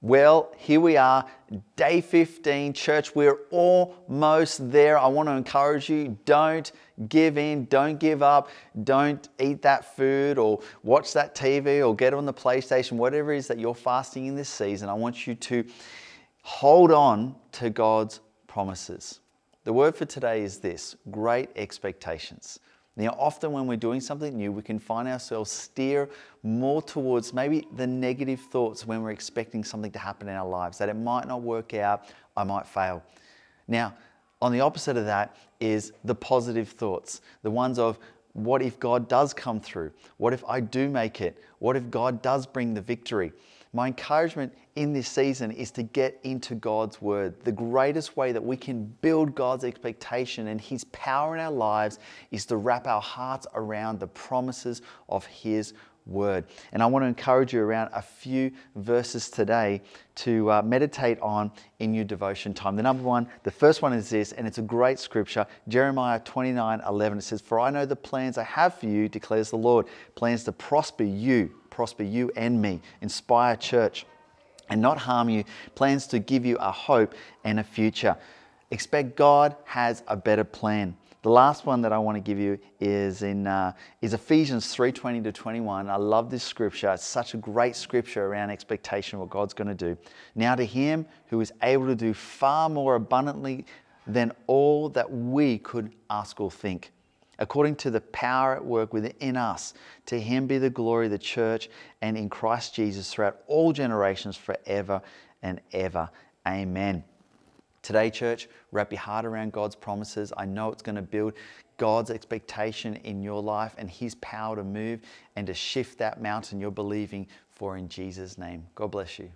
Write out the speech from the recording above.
Well, here we are, day 15, church. We're almost there. I want to encourage you don't give in, don't give up, don't eat that food or watch that TV or get on the PlayStation, whatever it is that you're fasting in this season. I want you to hold on to God's promises. The word for today is this great expectations. Now, often when we're doing something new, we can find ourselves steer more towards maybe the negative thoughts when we're expecting something to happen in our lives, that it might not work out, I might fail. Now, on the opposite of that is the positive thoughts, the ones of, what if God does come through? What if I do make it? What if God does bring the victory? My encouragement in this season is to get into God's Word. The greatest way that we can build God's expectation and His power in our lives is to wrap our hearts around the promises of His Word. And I want to encourage you around a few verses today to uh, meditate on in your devotion time. The number one, the first one is this, and it's a great scripture Jeremiah 29 11. It says, For I know the plans I have for you, declares the Lord, plans to prosper you prosper you and me, Inspire Church, and not harm you, plans to give you a hope and a future. Expect God has a better plan. The last one that I want to give you is in uh, is Ephesians 3:20 to 21. I love this scripture. It's such a great scripture around expectation, what God's going to do. Now to him who is able to do far more abundantly than all that we could ask or think according to the power at work within us. To him be the glory of the church and in Christ Jesus throughout all generations, forever and ever. Amen. Today, church, wrap your heart around God's promises. I know it's going to build God's expectation in your life and His power to move and to shift that mountain you're believing for in Jesus' name. God bless you.